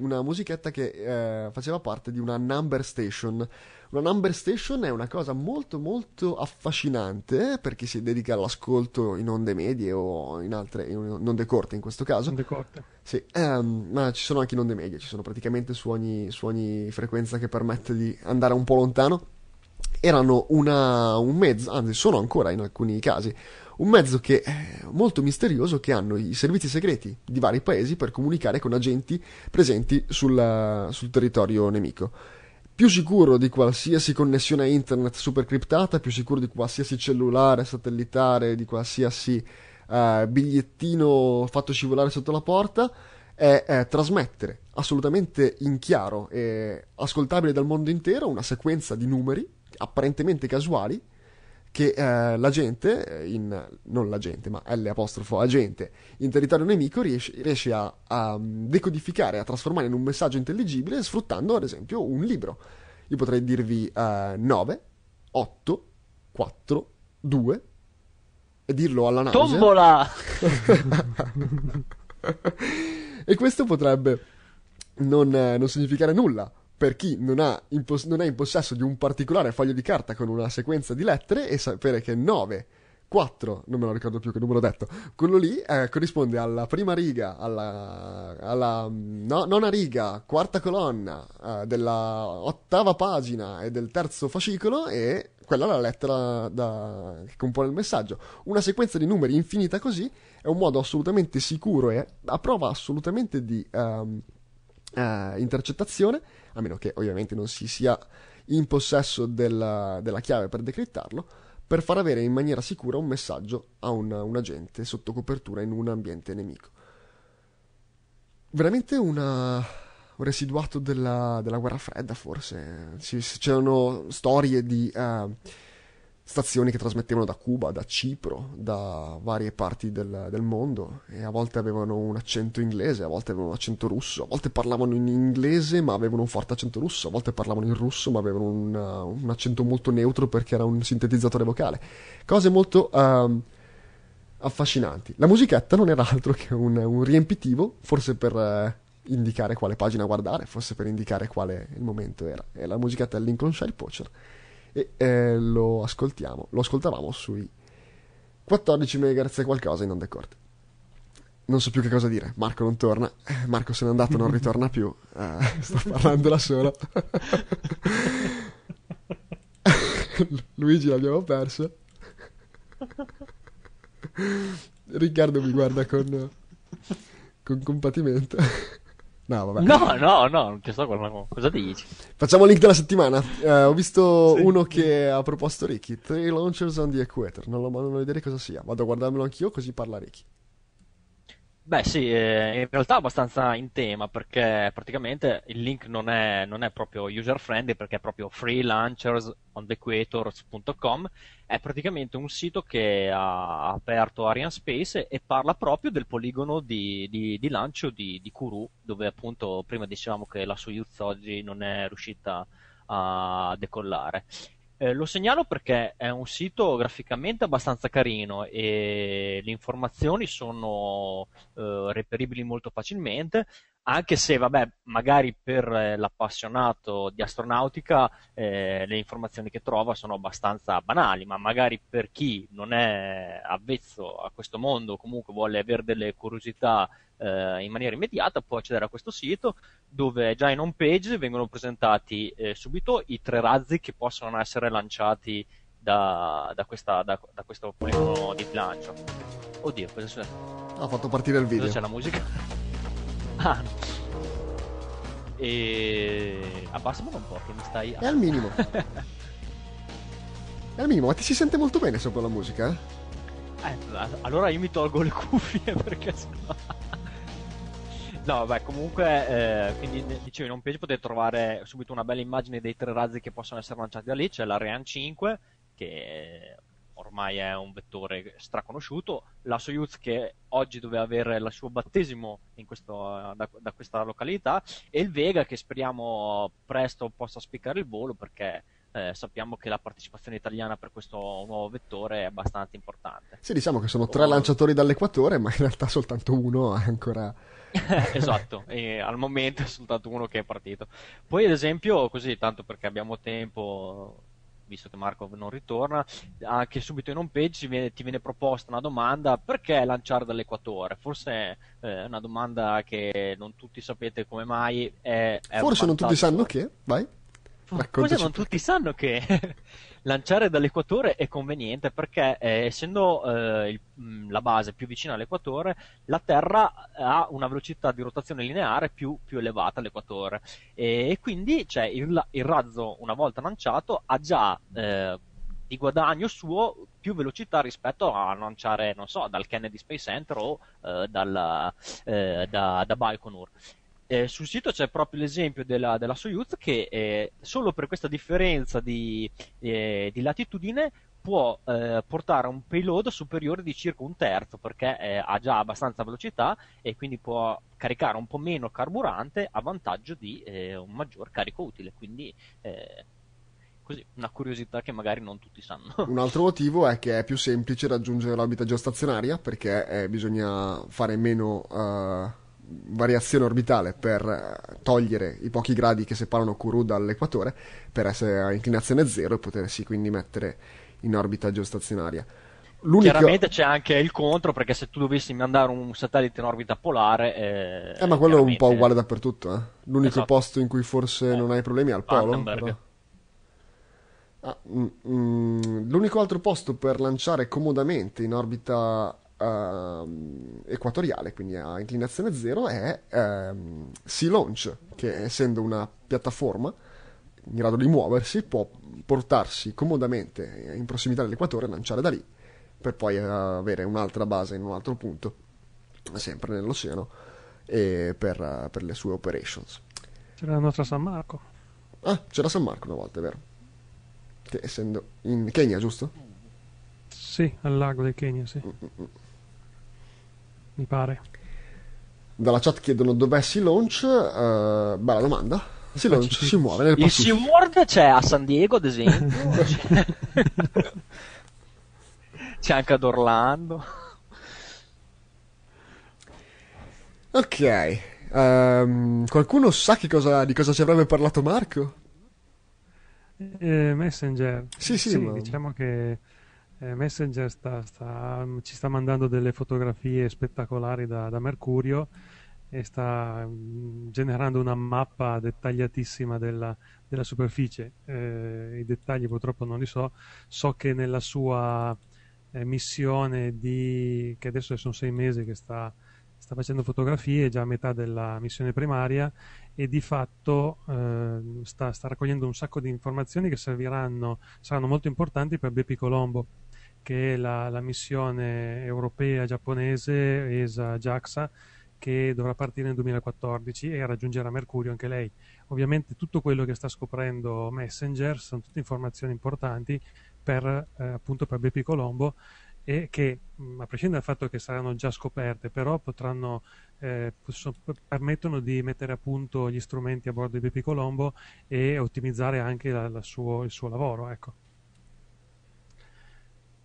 una musichetta che uh, faceva parte di una number station. Una number station è una cosa molto molto affascinante per chi si dedica all'ascolto in onde medie o in altre, in onde corte in questo caso. Onde corte. Sì, um, ma ci sono anche in onde medie, ci sono praticamente su ogni, su ogni frequenza che permette di andare un po' lontano erano una, un mezzo, anzi sono ancora in alcuni casi, un mezzo che è molto misterioso che hanno i servizi segreti di vari paesi per comunicare con agenti presenti sulla, sul territorio nemico. Più sicuro di qualsiasi connessione a internet supercriptata, più sicuro di qualsiasi cellulare satellitare, di qualsiasi eh, bigliettino fatto scivolare sotto la porta, è, è trasmettere assolutamente in chiaro e ascoltabile dal mondo intero una sequenza di numeri apparentemente casuali che eh, la gente, eh, in, non la gente, ma l'apostrofo agente, in territorio nemico riesce, riesce a, a, mm, decodificare, a trasformare in un messaggio intelligibile sfruttando ad esempio un libro. Io potrei dirvi eh, 9, 8, 4, 2 e dirlo alla nave. Tombola! e questo potrebbe non, non significare nulla per chi non, ha in non è in possesso di un particolare foglio di carta con una sequenza di lettere e sapere che 9 4, non me lo ricordo più che numero ho detto, quello lì eh, corrisponde alla prima riga, alla, alla no, nona riga, quarta colonna, eh, della ottava pagina e del terzo fascicolo e quella è la lettera da, che compone il messaggio. Una sequenza di numeri infinita così è un modo assolutamente sicuro e a prova assolutamente di... Um, eh, intercettazione, a meno che ovviamente non si sia in possesso della, della chiave per decrittarlo, per far avere in maniera sicura un messaggio a un, un agente sotto copertura in un ambiente nemico. Veramente una, un residuato della, della, guerra fredda, forse. c'erano storie di... Uh, stazioni che trasmettevano da Cuba, da Cipro, da varie parti del, del, mondo e a volte avevano un accento inglese, a volte avevano un accento russo, a volte parlavano in inglese ma avevano un forte accento russo, a volte parlavano in russo ma avevano un, uh, un accento molto neutro perché era un sintetizzatore vocale. Cose molto uh, affascinanti. La musichetta non era altro che un, un riempitivo, forse per... Uh, indicare quale pagina guardare, forse per indicare quale il momento era. E la musichetta è Lincolnshire Poacher e eh, lo ascoltiamo, lo ascoltavamo sui 14 MHz e qualcosa in onde corte. Non so più che cosa dire, Marco non torna, Marco se n'è andato, non ritorna più, eh, sto parlando da solo. Luigi l'abbiamo perso. Riccardo mi guarda con, con compatimento. No, vabbè. No, no, no, non ti sto guardando. Cosa dici? Facciamo il link della settimana. Eh, ho visto sì. uno che ha proposto Ricky. Three launchers on the equator. Non lo mando a vedere cosa sia. Vado a guardarmelo anch'io, così parla Ricky. Beh sì, eh, in realtà abbastanza in tema perché praticamente il link non è, non è proprio user friendly perché è proprio freelancersonthequators.com è praticamente un sito che ha aperto Arian Space e parla proprio del poligono di, di, di lancio di, di Kuru dove appunto prima dicevamo che la Soyuz oggi non è riuscita a decollare eh, lo segnalo perché è un sito graficamente abbastanza carino e le informazioni sono eh, reperibili molto facilmente anche se vabbè, magari per eh, l'appassionato di astronautica eh, le informazioni che trova sono abbastanza banali, ma magari per chi non è avvezzo a questo mondo, comunque vuole avere delle curiosità eh, in maniera immediata, può accedere a questo sito dove già in home page vengono presentati eh, subito i tre razzi che possono essere lanciati da, da, questa, da, da questo poligono di lancio. Oddio, cosa succede? Ho fatto partire il video. Cosa c'è la musica? mano. E abbassamelo un po' che mi stai... È al minimo. È al minimo, ma ti si sente molto bene sopra la musica? Eh, eh allora io mi tolgo le cuffie perché sennò... No, beh, comunque, eh, quindi dicevo, in homepage potete trovare subito una bella immagine dei tre razzi che possono essere lanciati da lì. C'è la l'Ariane 5, che ormai è un vettore straconosciuto, la Soyuz che oggi doveva avere il suo battesimo questo, da, da, questa località e il Vega che speriamo presto possa spiccare il volo perché eh, sappiamo che la partecipazione italiana per questo nuovo vettore è abbastanza importante. Sì, diciamo che sono tre lanciatori dall'equatore, ma in realtà soltanto uno è ancora... esatto, al momento è soltanto uno che è partito. Poi ad esempio, così tanto perché abbiamo tempo, visto che Marco non ritorna, anche subito in home page viene, ti viene proposta una domanda, perché lanciare dall'equatore? Forse è eh, una domanda che non tutti sapete come mai è... è Forse non tutti sanno che, vai. Forse non tutti sanno che... lanciare dall'equatore è conveniente perché eh, essendo eh, il, mm, la base più vicina all'equatore, la Terra ha una velocità di rotazione lineare più, più elevata all'equatore e, e quindi cioè, il, il, razzo una volta lanciato ha già eh, di guadagno suo più velocità rispetto a lanciare, non so, dal Kennedy Space Center o eh, dalla, eh, da, da Baikonur eh, sul sito c'è proprio l'esempio della, della Soyuz che eh, solo per questa differenza di, eh, di latitudine può eh, portare un payload superiore di circa un terzo perché eh, ha già abbastanza velocità e quindi può caricare un po' meno carburante a vantaggio di eh, un maggior carico utile. Quindi così, una curiosità che magari non tutti sanno. Un altro motivo è che è più semplice raggiungere l'orbita geostazionaria perché bisogna fare meno variazione orbitale per eh, togliere i pochi gradi che separano Kourou dall'equatore per essere a inclinazione zero e potersi quindi mettere in orbita geostazionaria. L'unico... Chiaramente c'è anche il contro, perché se tu dovessi mandare un satellite in orbita polare. Eh, eh ma quello è un po' uguale dappertutto. Eh? L'unico esatto. posto in cui forse eh. non hai problemi è al polo. Però... Ah, mm, mm, l'unico altro posto per lanciare comodamente in orbita uh, equatoriale, quindi a inclinazione zero, è uh, Sea Launch, che essendo una piattaforma in grado di muoversi può portarsi comodamente in prossimità dell'equatore e lanciare da lì, per poi eh, avere un'altra base in un altro punto, sempre nell'oceano, per, eh, per, le sue operations. C'era la nostra San Marco. Ah, c'era San Marco una volta, è vero. Che essendo in Kenya, giusto? Sì, al lago del Kenya, sì. Mm-mm mi pare. Dalla chat chiedono dov'è Sea Launch, uh, eh, bella domanda. Sea Launch si muove nel Pacifico. Il SeaWorld c'è a San Diego, ad esempio. c'è anche ad Orlando. Ok. Um, qualcuno sa cosa, di cosa ci avrebbe parlato Marco? Eh, messenger. Sì, sì, sì ma... diciamo che eh, Messenger sta, sta, ci sta mandando delle fotografie spettacolari da, da Mercurio e sta mm, generando una mappa dettagliatissima della, della superficie. Eh, I dettagli purtroppo non li so. So che nella sua eh, missione di, che adesso sono sei mesi che sta, sta facendo fotografie, è già a metà della missione primaria e di fatto eh, sta, sta raccogliendo un sacco di informazioni che serviranno, saranno molto importanti per Bepi Colombo che è la, la missione europea giapponese ESA JAXA che dovrà partire nel 2014 e raggiungerà Mercurio anche lei. Ovviamente tutto quello che sta scoprendo Messenger sono tutte informazioni importanti per, eh, appunto per Bepi Colombo e che a prescindere dal fatto che saranno già scoperte però potranno eh, possono, permettono di mettere a punto gli strumenti a bordo di Bepi Colombo e ottimizzare anche la, la suo, il suo lavoro ecco.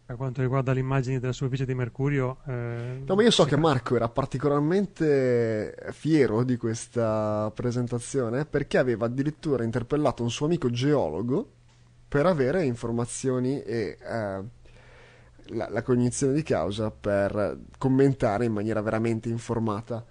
Per quanto riguarda le immagini della superficie di Mercurio... Eh... No, ma io so che Marco era particolarmente fiero di questa presentazione perché aveva addirittura interpellato un suo amico geologo per avere informazioni e eh, la, la cognizione di causa per commentare in maniera veramente informata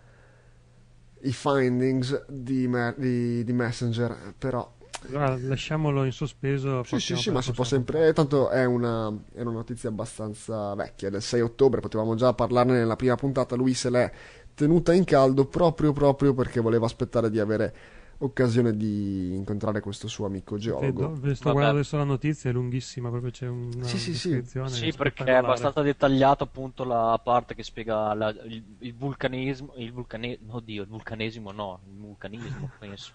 i findings di, di, di Messenger, però lasciamolo in sospeso. Sì, sì, sì, ma si può sempre. Eh, tanto è una, è una, notizia abbastanza vecchia, del 6 ottobre, potevamo già parlarne nella prima puntata. Lui se l'è tenuta in caldo proprio, proprio perché voleva aspettare di avere occasione di incontrare questo suo amico geologo. Vedo, sto guardando adesso la notizia, è lunghissima, proprio c'è una sì, sì, sì. sì perché è abbastanza dettagliata appunto la parte che spiega la, il, il vulcanesimo, il vulcanesimo, oddio, il vulcanesimo no, il vulcanismo penso.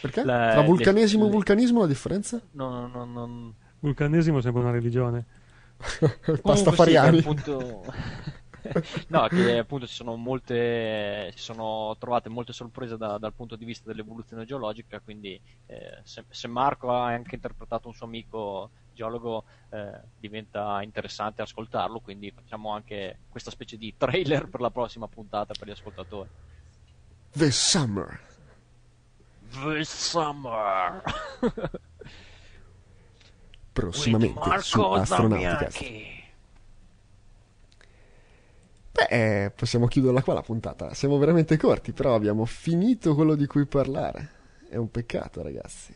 Perché? La, Tra vulcanesimo le, e vulcanismo la differenza? No, no, no, no. Vulcanesimo sembra una religione. Pastafariani. Sì, appunto... no, che appunto ci sono molte, si sono trovate molte sorprese da, dal punto di vista dell'evoluzione geologica, quindi eh, se, se, Marco ha anche interpretato un suo amico geologo eh, diventa interessante ascoltarlo, quindi facciamo anche questa specie di trailer per la prossima puntata per gli ascoltatori. The Summer this summer. Prossimamente su Astronautica. Beh, possiamo chiuderla qua la puntata. Siamo veramente corti, però abbiamo finito quello di cui parlare. È un peccato, ragazzi.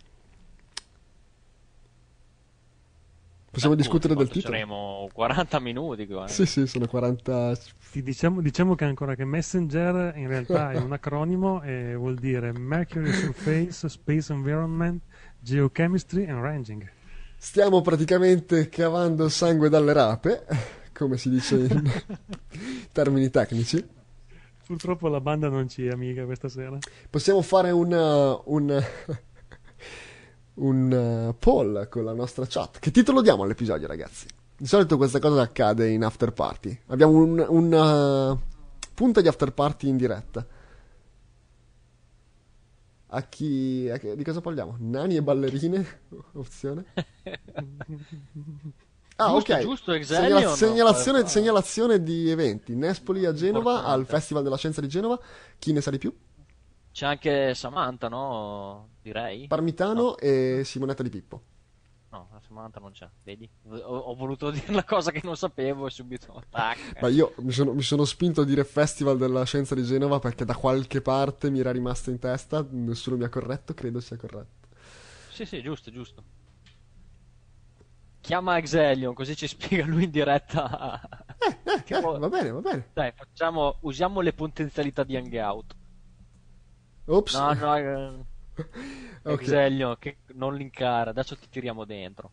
Possiamo Appunto, discutere del titolo. Ci Saremo 40 minuti. Guarda. Sì, sì, sono 40. Sì, diciamo, diciamo, che ancora che Messenger in realtà è un acronimo e vuol dire Mercury Surface, Space Environment, Geochemistry and Ranging. Stiamo praticamente cavando sangue dalle rape, come si dice in termini tecnici. Purtroppo la banda non ci è amica questa sera. Possiamo fare un. una un eh, poll con la nostra chat. Che titolo diamo all'episodio, ragazzi? Di solito questa cosa accade in after party. Abbiamo un, una eh, punta di after party in diretta. A chi, a chi di cosa parliamo? Nani e ballerine? Opzione. Ah, giusto, ok. Giusto, Segnala- segnalazione, no? segnalazione di eventi. Nespoli a Genova, Importante. al Festival della Scienza di Genova. Chi ne sa di più? C'è anche Samantha, no? Direi. Parmitano no. e Simonetta di Pippo. No, Samantha non c'è, vedi? Ho, ho, voluto dire una cosa che non sapevo e subito tac. Ma io mi sono, mi sono, spinto a dire Festival della Scienza di Genova perché da qualche parte mi era rimasto in testa, nessuno mi ha corretto, credo sia corretto. Sì, sì, giusto, giusto. Chiama Exelion, così ci spiega lui in diretta. Eh, eh, eh, va bene, va bene. Dai, facciamo, usiamo le potenzialità di Hangout. Ops. No, no, eh, okay. Exelion, che non linkare, adesso ti tiriamo dentro.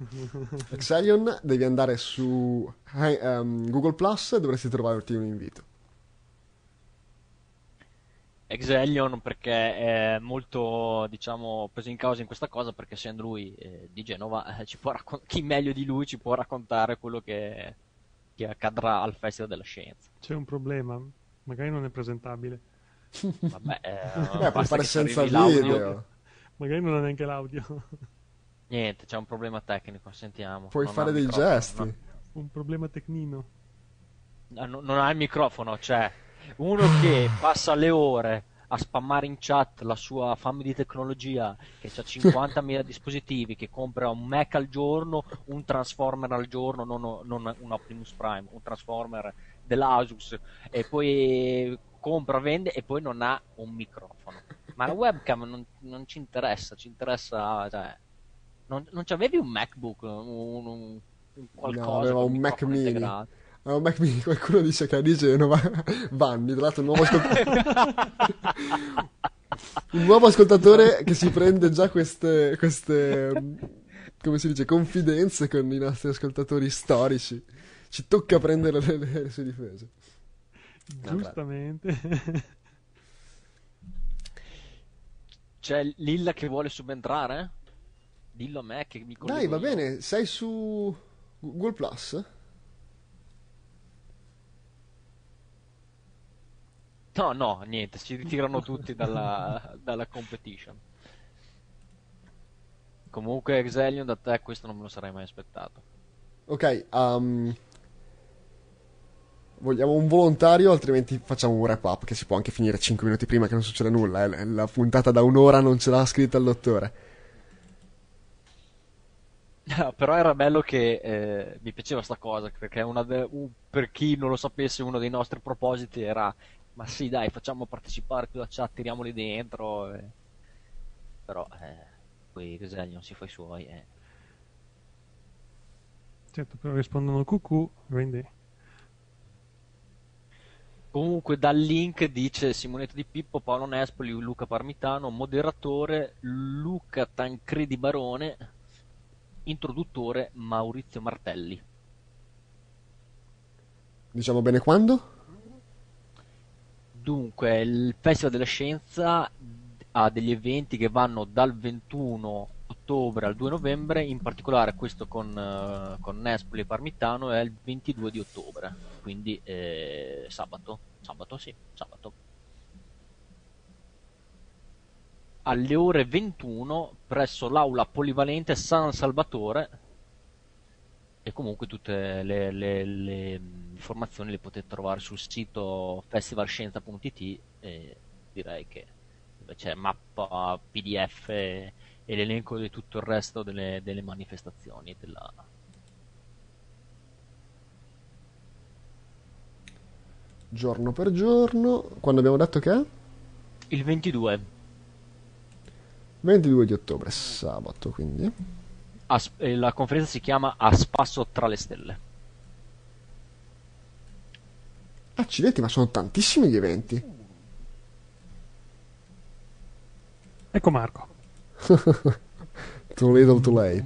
Exelion, devi andare su um, Google Plus e dovresti trovarti un invito. Exelion perché è molto diciamo, preso in causa in questa cosa perché essendo lui eh, di Genova eh, raccont- chi meglio di lui ci può raccontare quello che, che accadrà al Festival della Scienza c'è un problema magari non è presentabile Vabbè, eh, eh puoi fare senza video. Magari non ha neanche l'audio. Niente, c'è un problema tecnico, sentiamo. Puoi non fare dei gesti. No. Un problema tecnino. No, no, non ha il microfono, c'è. Cioè. Uno che passa le ore a spammare in chat la sua fame di tecnologia, che ha 50.000 dispositivi, che compra un Mac al giorno, un Transformer al giorno, non, non un Optimus Prime, un Transformer dell'Asus, e poi compra, vende e poi non ha un microfono. Ma la webcam non, non ci interessa, ci interessa... Cioè, non, non c'avevi un MacBook, un, un, un qualcosa? No, un, un Mac mini. Integrato. Oh, Mac Mini, qualcuno dice che è di Genova. Vanni, tra l'altro, un nuovo ascoltatore. un nuovo ascoltatore che si prende già queste, queste, come si dice, confidenze con i nostri ascoltatori storici. Ci tocca prendere le, le sue difese. Giustamente. C'è Lilla che vuole subentrare? Dillo a me che mi conosco. Dai, va io. bene, sei su Google Plus? No, no, niente, si ritirano tutti dalla, dalla competition. Comunque, Exelion, da te questo non me lo sarei mai aspettato. Ok, um, vogliamo un volontario, altrimenti facciamo un wrap up che si può anche finire 5 minuti prima che non succede nulla. Eh. La puntata da un'ora non ce l'ha scritta il dottore. No, però era bello che eh, mi piaceva sta cosa, perché de- un, per chi non lo sapesse uno dei nostri propositi era ma sì dai facciamo partecipare più la chat, tiriamoli dentro. Eh. Però poi Griselli non si fa i suoi. Eh. Certo, però rispondono cucù, quindi... Comunque dal link dice Simonetto di Pippo, Paolo Nespoli, Luca Parmitano, moderatore Luca Tancredi Barone, introduttore Maurizio Martelli. Diciamo bene quando? Dunque, il Festival della Scienza ha degli eventi che vanno dal 21 ottobre al 2 novembre, in particolare questo con, eh, con Nespoli e Parmitano è il 22 di ottobre, quindi eh, sabato, sabato sì, sabato. Alle ore 21 presso l'aula polivalente San Salvatore e comunque tutte le, le, le informazioni le potete trovare sul sito festivalscienza.it e direi che c'è cioè, mappa, PDF e l'elenco di tutto il resto delle, delle manifestazioni della, giorno per giorno. Quando abbiamo detto che è? Il 22. 22 di ottobre, sabato quindi. As- la conferenza si chiama A spasso tra le stelle. Accidenti, ma sono tantissimi gli eventi. Ecco Marco. too little too late.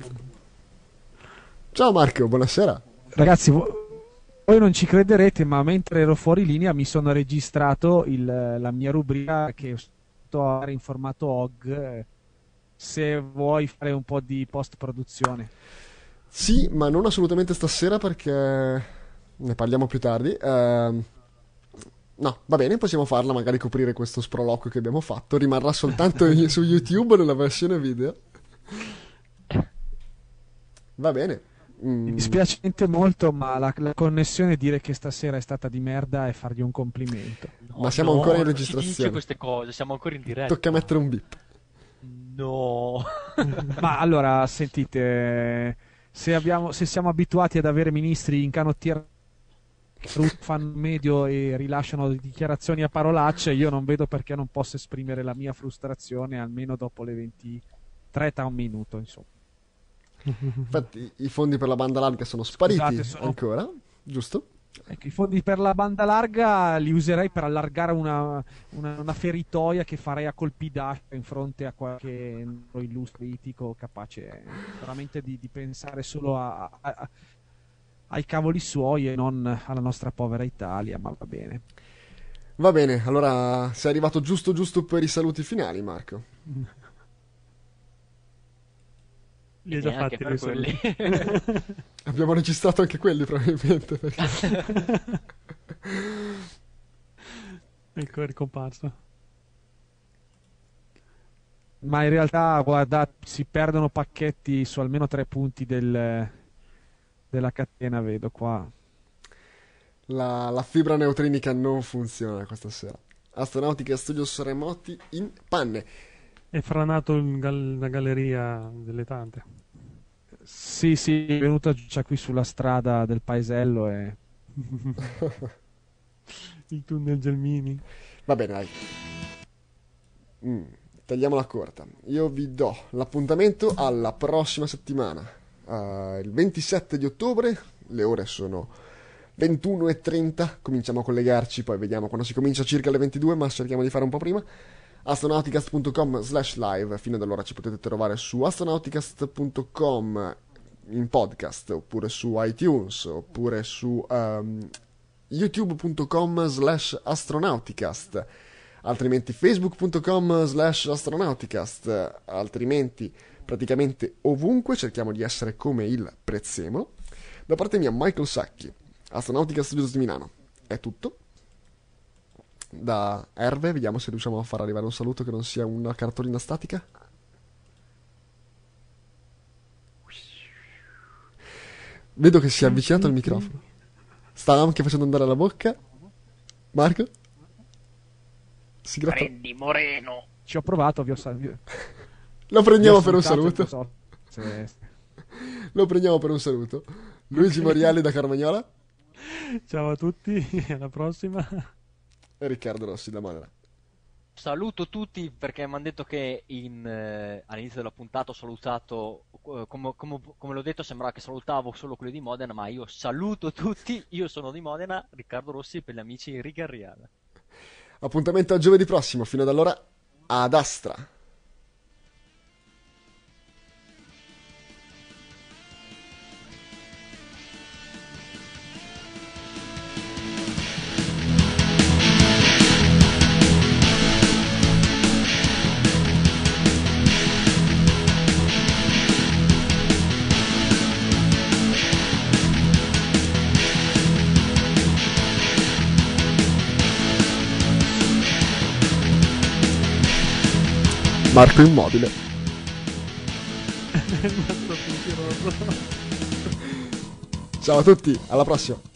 Ciao Marco, buonasera. Ragazzi, voi non ci crederete, ma mentre ero fuori linea mi sono registrato il, la mia rubrica che sto a in formato OG se vuoi fare un po' di post-produzione. Sì, ma non assolutamente stasera perché ne parliamo più tardi. Uh, No, va bene, possiamo farla, magari coprire questo sproloquio che abbiamo fatto. Rimarrà soltanto su YouTube nella versione video. Va bene. Mm. Mi dispiace molto, ma la, la, connessione dire che stasera è stata di merda è fargli un complimento. No, ma siamo no, ancora in registrazione. Non si dice queste cose, siamo ancora in diretta. Tocca mettere un bip. No. ma allora, sentite, se, abbiamo, se siamo abituati ad avere ministri in canottiera fanno medio e rilasciano dichiarazioni a parolacce, io non vedo perché non possa esprimere la mia frustrazione almeno dopo le 23 tra un minuto, insomma. Infatti i fondi per la banda larga sono spariti Scusate, sono... ancora, giusto? Ecco, i fondi per la banda larga li userei per allargare una, una, una feritoia che farei a colpi d'acqua in fronte a qualche illustre critico capace veramente di, di pensare solo a, a, ai cavoli suoi e non alla nostra povera Italia, ma va bene. Va bene, allora sei arrivato giusto giusto per i saluti finali, Marco. Li ho già fatti per quelli. Abbiamo registrato anche quelli, probabilmente. Perché... ecco, è ricomparso. Ma in realtà, guarda, si perdono pacchetti su almeno tre punti del, della catena vedo qua. La, la fibra neutrinica non funziona questa sera. Astronautica Studios Remoti in panne. È franato in gal- una galleria delle tante. Sì, sì, è venuta già qui sulla strada del paesello e... Il tunnel Gelmini. Va bene, dai. Mm, tagliamola corta. Io vi do l'appuntamento alla prossima settimana uh, il 27 di ottobre, le ore sono 21.30, cominciamo a collegarci, poi vediamo quando si comincia circa le 22, ma cerchiamo di fare un po' prima. astronauticast.com slash live, fino ad allora ci potete trovare su astronauticast.com in podcast, oppure su iTunes, oppure su um, ehm, youtube.com slash astronauticast, altrimenti facebook.com slash astronauticast, altrimenti praticamente ovunque cerchiamo di essere come il prezzemolo. Da parte mia, Michael Sacchi, Astronautica Studios di Milano. È tutto. Da Erve, vediamo se riusciamo a far arrivare un saluto che non sia una cartolina statica. Vedo che si è avvicinato al microfono. Sta anche facendo andare la bocca. Marco? Si gratta. Prendi Moreno. Ci ho provato, vi ho salvato. Lo prendiamo per un saluto. Lo prendiamo per un saluto. Luigi Moriali da Carmagnola. Ciao a tutti, alla prossima. E Riccardo Rossi da Manera. Saluto tutti perché mi hanno detto che in, eh, all'inizio della puntata ho salutato, eh, come, come, come, l'ho detto sembrava che salutavo solo quelli di Modena, ma io saluto tutti, io sono di Modena, Riccardo Rossi per gli amici Rigarriana. Appuntamento a giovedì prossimo, fino ad allora ad Astra. Marco Immobile. Ciao a tutti, alla prossima.